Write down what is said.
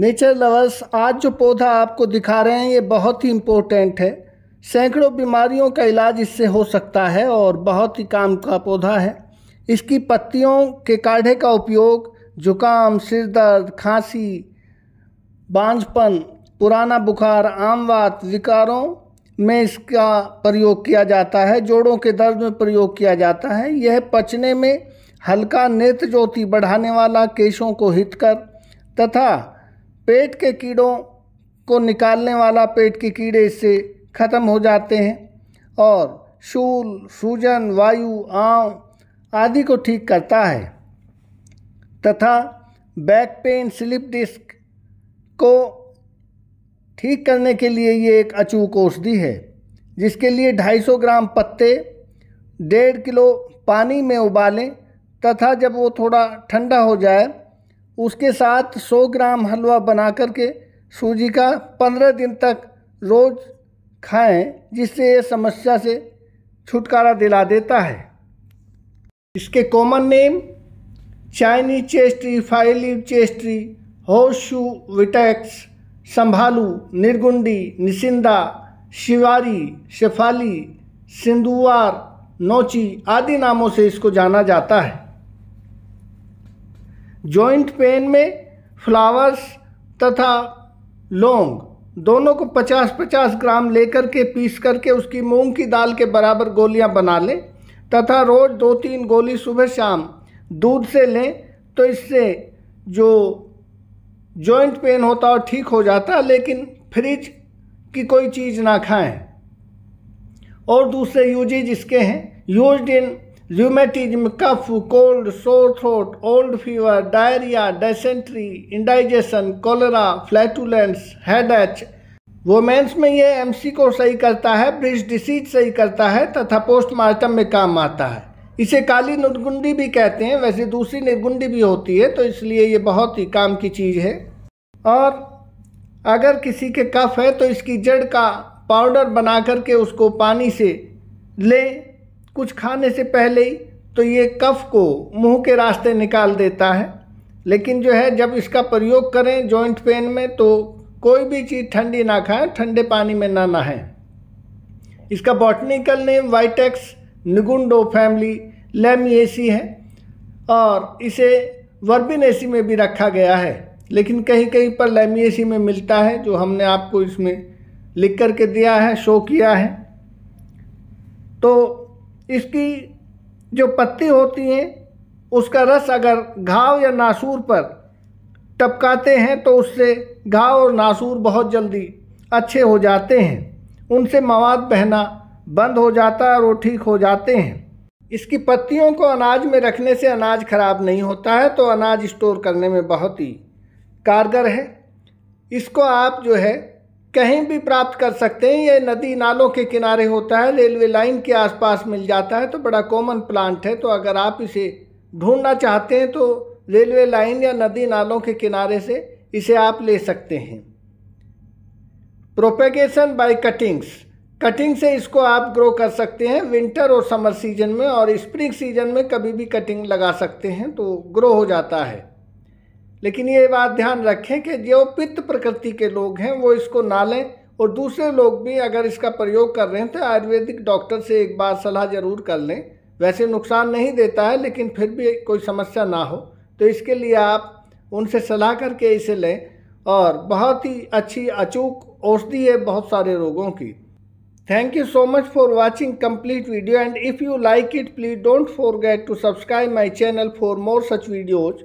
nature lovers आज जो पौधा आपको दिखा रहे हैं ये बहुत ही इम्पोर्टेंट है सैकड़ों बीमारियों का इलाज इससे हो सकता है और बहुत ही काम का पौधा है इसकी पत्तियों के काढ़े का उपयोग जुकाम सिर दर्द खांसी बांझपन पुराना बुखार आमवात विकारों में इसका प्रयोग किया जाता है जोड़ों के दर्द में प्रयोग किया जाता है यह पचने में हल्का नेत्र ज्योति बढ़ाने वाला केशों को हित कर तथा पेट के कीड़ों को निकालने वाला पेट के कीड़े इससे ख़त्म हो जाते हैं और शूल सूजन वायु आँव आदि को ठीक करता है तथा बैक पेन स्लिप डिस्क को ठीक करने के लिए ये एक अचूक औषधि है जिसके लिए 250 ग्राम पत्ते डेढ़ किलो पानी में उबालें तथा जब वो थोड़ा ठंडा हो जाए उसके साथ 100 ग्राम हलवा बना करके सूजी का 15 दिन तक रोज़ खाएं जिससे ये समस्या से छुटकारा दिला देता है इसके common name Chinese chaste tree five leaved chaste tree होशू विटैक्स संभालू निर्गुंडी निसिंदा शिवारी शेफाली सिंदुवार नोची आदि नामों से इसको जाना जाता है जॉइंट पेन में फ्लावर्स तथा लौंग दोनों को 50-50 ग्राम लेकर के पीस करके उसकी मूंग की दाल के बराबर गोलियां बना लें तथा रोज़ दो तीन गोली सुबह शाम दूध से लें तो इससे जो जॉइंट पेन होता है ठीक हो जाता लेकिन फ्रिज की कोई चीज़ ना खाएं और दूसरे यूजेज इसके हैं use in cough cold sore throat old fever diarrhoea dysentery indigestion cholera flatulence headache women's में ये सी को सही करता है ब्रिज डिसीज सही करता है तथा पोस्टमार्टम में काम आता है इसे काली निर्गुंडी भी कहते हैं वैसे दूसरी निर्गुंडी भी होती है तो इसलिए ये बहुत ही काम की चीज़ है और अगर किसी के कफ है तो इसकी जड़ का पाउडर बना करके उसको पानी से लें कुछ खाने से पहले ही तो ये कफ को मुंह के रास्ते निकाल देता है लेकिन जो है जब इसका प्रयोग करें जॉइंट पेन में तो कोई भी चीज़ ठंडी ना खाएं ठंडे पानी में ना नहाएं इसका botanical name vitex negundo family Lamiaceae है और इसे वर्बिनेसी में भी रखा गया है लेकिन कहीं कहीं पर लेमिएसी में मिलता है जो हमने आपको इसमें लिख करके दिया है शो किया है तो इसकी जो पत्ती होती हैं उसका रस अगर घाव या नासूर पर टपकाते हैं तो उससे घाव और नासूर बहुत जल्दी अच्छे हो जाते हैं उनसे मवाद बहना बंद हो जाता है और वो ठीक हो जाते हैं इसकी पत्तियों को अनाज में रखने से अनाज ख़राब नहीं होता है तो अनाज स्टोर करने में बहुत ही कारगर है इसको आप जो है कहीं भी प्राप्त कर सकते हैं ये नदी नालों के किनारे होता है रेलवे लाइन के आसपास मिल जाता है तो बड़ा कॉमन प्लांट है तो अगर आप इसे ढूंढना चाहते हैं तो रेलवे लाइन या नदी नालों के किनारे से इसे आप ले सकते हैं प्रोपेगेशन बाय कटिंग्स कटिंग से इसको आप ग्रो कर सकते हैं विंटर और समर सीजन में और स्प्रिंग सीजन में कभी भी कटिंग लगा सकते हैं तो ग्रो हो जाता है लेकिन ये बात ध्यान रखें कि जो पित्त प्रकृति के लोग हैं वो इसको ना लें और दूसरे लोग भी अगर इसका प्रयोग कर रहे हैं तो आयुर्वेदिक डॉक्टर से एक बार सलाह ज़रूर कर लें वैसे नुकसान नहीं देता है लेकिन फिर भी कोई समस्या ना हो तो इसके लिए आप उनसे सलाह करके इसे लें और बहुत ही अच्छी अचूक औषधि है बहुत सारे रोगों की thank you so much for watching complete video and if you like it please don't forget to subscribe my channel for more such videos